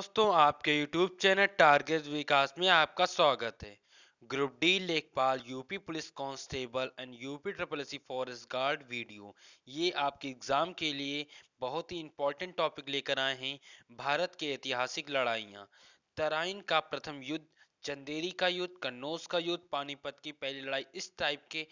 दोस्तों आपके YouTube channel target विकास में आपका स्वागत है ग्रुप डी लेखपाल UP police constable and UP triple C forest guard video ये आपके एग्जाम के लिए बहुत ही इंपॉर्टेंट टॉपिक लेकर आए हैं भारत के ऐतिहासिक लड़ाइयाँ तराइन का प्रथम युद्ध चंदेरी का युद्ध कन्नौज का युद्ध पानीपत की पहली लड़ाई इस टाइप के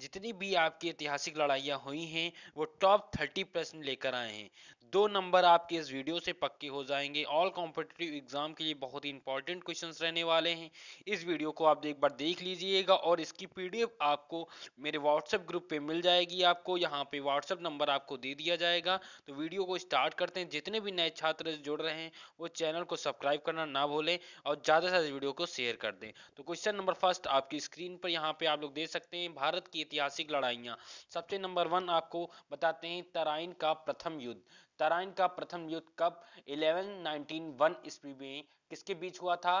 जितनी भी आपकी ऐतिहासिक लड़ाइयाँ हुई हैं वो टॉप थर्टी प्रश्न लेकर आए हैं दो नंबर आपके इस वीडियो से पक्के हो जाएंगे ऑल कॉम्पिटेटिव एग्जाम के लिए बहुत ही इंपॉर्टेंट क्वेश्चन रहने वाले हैं इस वीडियो को आप एक बार देख लीजिएगा और इसकी पीडीएफ आपको मेरे व्हाट्सएप ग्रुप पे मिल जाएगी आपको यहाँ पे व्हाट्सएप नंबर आपको दे दिया जाएगा तो वीडियो को स्टार्ट करते हैं जितने भी नए छात्र जुड़ रहे हैं वो चैनल को सब्सक्राइब करना ना भूलें और ज़्यादा से ज़्यादा वीडियो को शेयर कर दें तो क्वेश्चन नंबर फर्स्ट आपकी स्क्रीन पर यहाँ पे आप लोग देख सकते हैं भारत की ऐतिहासिक लड़ाइयाँ सबसे नंबर वन आपको बताते हैं तराइन का प्रथम युद्ध तराइन का प्रथम युद्ध कब 1191 ईस्वी में किसके बीच हुआ था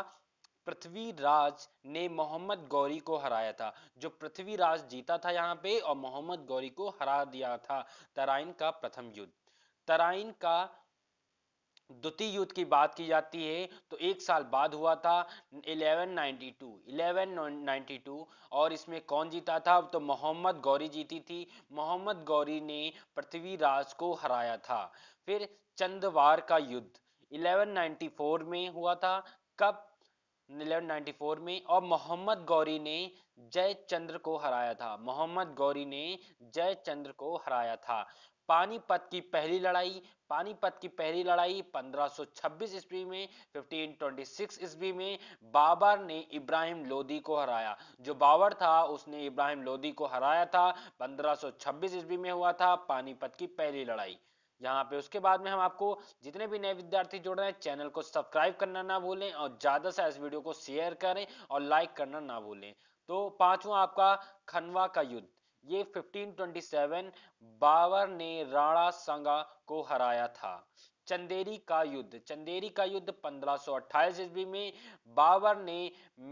पृथ्वीराज ने मोहम्मद गौरी को हराया था जो पृथ्वीराज जीता था यहाँ पे और मोहम्मद गौरी को हरा दिया था तराइन का प्रथम युद्ध तराइन का द्वितीय युद्ध की बात की जाती है तो एक साल बाद हुआ था 1192 1192 और इसमें कौन जीता था तो मोहम्मद गौरी जीती थी मोहम्मद गौरी ने पृथ्वीराज को हराया था फिर चंदवार का युद्ध 1194 में हुआ था कब 1194 में और मोहम्मद गौरी ने जयचंद्र को हराया था मोहम्मद गौरी ने जयचंद्र को हराया था पानीपत की पहली लड़ाई पानीपत की पहली लड़ाई 1526 ईस्वी में 1526 ईस्वी में बाबर ने इब्राहिम लोदी को हराया जो बाबर था उसने इब्राहिम लोदी को हराया था 1526 ईस्वी में हुआ था पानीपत की पहली लड़ाई यहाँ पे उसके बाद में हम आपको जितने भी नए विद्यार्थी जुड़ रहे हैं चैनल को सब्सक्राइब करना ना भूलें और ज्यादा से इस वीडियो को शेयर करें और लाइक करना ना भूलें तो पांचवा आपका खनवा का युद्ध ये 1527 बाबर ने राणा सांगा को हराया था चंदेरी का युद्ध चंदेरी का युद्ध 1528 ईस्वी में बाबर ने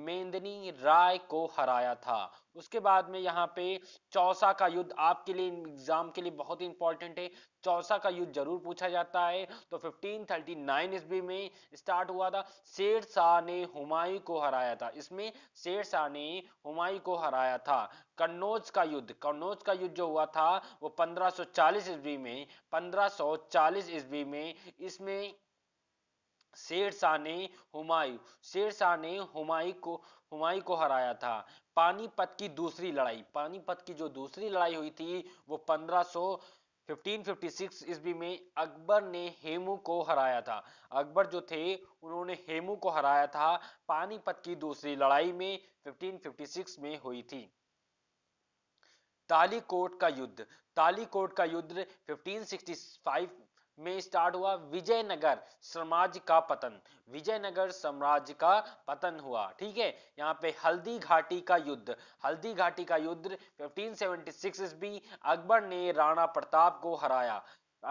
मेंदनी राय को हराया था उसके बाद में यहाँ पे चौसा का युद्ध आपके लिए एग्जाम के लिए बहुत ही इंपॉर्टेंट है चौसा का युद्ध जरूर पूछा जाता है तो 1539 ईस्वी में स्टार्ट हुआ था शेर शाह ने हुमायूं को हराया था इसमें शेर शाह ने हुमायूं को हराया था कन्नौज का युद्ध कन्नौज का युद्ध जो हुआ था वो 1540 ईस्वी में 1540 1540 ईस्वी में इसमें शेर शाह ने हुमायूं शेर शाह ने हुमायूं को हुमायूं को हराया था पानीपत की दूसरी लड़ाई पानीपत की जो दूसरी लड़ाई हुई थी वो 1556 ईस्वी में अकबर ने हेमू को हराया था अकबर जो थे उन्होंने हेमू को हराया था पानीपत की दूसरी लड़ाई में 1556 में हुई थी ताली कोट का युद्ध ताली कोट का युद्ध 1565 में स्टार्ट हुआ विजयनगर साम्राज्य का पतन विजयनगर साम्राज्य का पतन हुआ ठीक है यहाँ पे हल्दी घाटी का युद्ध हल्दी घाटी का युद्ध 1576 सेवेंटी अकबर ने राणा प्रताप को हराया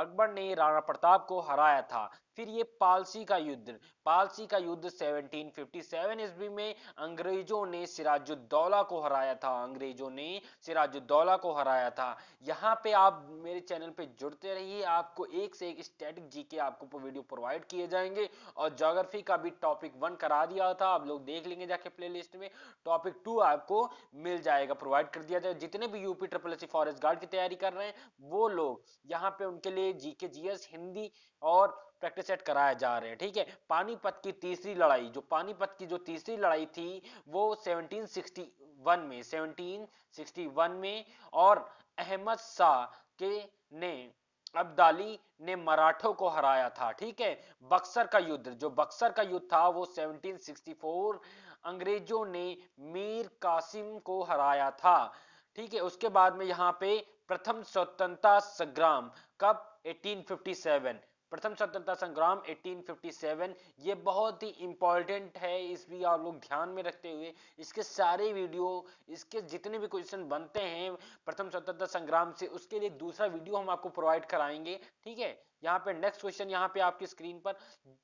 अकबर ने राणा प्रताप को हराया था फिर ये पालसी का युद्ध पालसी का युद्ध 1757 ईस्वी में अंग्रेजों ने सिराजुद्दौला को हराया था अंग्रेजों ने सिराजुद्दौला को हराया था यहाँ पे आप मेरे चैनल पे जुड़ते रहिए आपको एक से एक स्टैटिक जी के आपको वीडियो प्रोवाइड किए जाएंगे और जोग्राफी का भी टॉपिक वन करा दिया था आप लोग देख लेंगे जाके प्ले में टॉपिक टू आपको मिल जाएगा प्रोवाइड कर दिया जाए जितने भी UP triple S forest guard की तैयारी कर रहे हैं वो लोग यहाँ पे उनके लिए जीके जीएस हिंदी और प्रैक्टिस सेट कराए जा रहे हैं ठीक है पानीपत की तीसरी लड़ाई जो पानीपत की जो तीसरी लड़ाई थी वो 1761 में 1761 में और अहमद शाह के ने अब्दाली ने मराठों को हराया था ठीक है बक्सर का युद्ध जो बक्सर का युद्ध था वो 1764 अंग्रेजों ने मीर कासिम को हराया था ठीक है उसके बाद में यहाँ पे प्रथम स्वतंत्रता संग्राम कब 1857 प्रथम स्वतंत्रता संग्राम 1857 ये बहुत ही इंपॉर्टेंट है इस भी आप लोग ध्यान में रखते हुए इसके सारे वीडियो इसके जितने भी क्वेश्चन बनते हैं प्रथम स्वतंत्रता संग्राम से उसके लिए दूसरा वीडियो हम आपको प्रोवाइड कराएंगे ठीक है यहाँ पे नेक्स्ट क्वेश्चन यहाँ पे आपकी स्क्रीन पर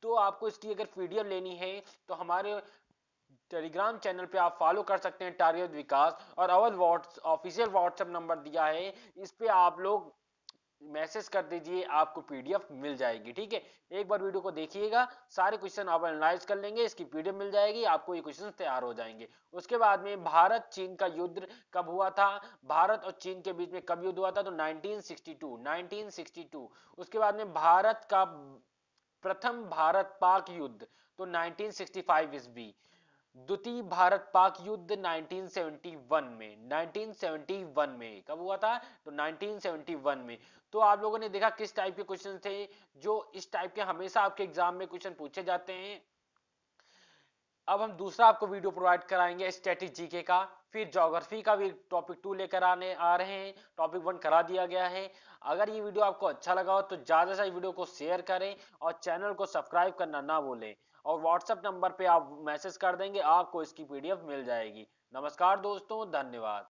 तो आपको इसकी अगर पीडीएफ लेनी है तो हमारे टेलीग्राम चैनल पे आप फॉलो कर सकते हैं टारियत विकास और Awadh whats official WhatsApp number दिया है इस पे आप लोग मैसेज कर दीजिए आपको पीडीएफ मिल जाएगी ठीक है एक बार वीडियो को देखिएगा सारे क्वेश्चन आप एनालाइज कर लेंगे इसकी पीडीएफ मिल जाएगी आपको ये क्वेश्चन तैयार हो जाएंगे उसके बाद में भारत चीन का युद्ध कब हुआ था भारत और चीन के बीच में कब युद्ध हुआ था तो 1962 1962 उसके बाद में भारत का प्रथम भारत पाक युद्ध तो नाइनटीन सिक्सटी ईस्वी द्वितीय भारत पाक युद्ध 1971 में 1971 में कब हुआ था तो 1971 में तो आप लोगों ने देखा किस टाइप के क्वेश्चन थे जो इस टाइप के हमेशा आपके एग्जाम में क्वेश्चन पूछे जाते हैं अब हम दूसरा आपको वीडियो प्रोवाइड कराएंगे स्ट्रेटेजी जीके का फिर जोग्राफी का भी टॉपिक टू लेकर आने आ रहे हैं टॉपिक वन करा दिया गया है अगर ये वीडियो आपको अच्छा लगा हो तो ज़्यादा से वीडियो को शेयर करें और चैनल को सब्सक्राइब करना ना भूलें और व्हाट्सएप नंबर पे आप मैसेज कर देंगे आपको इसकी पीडीएफ मिल जाएगी नमस्कार दोस्तों धन्यवाद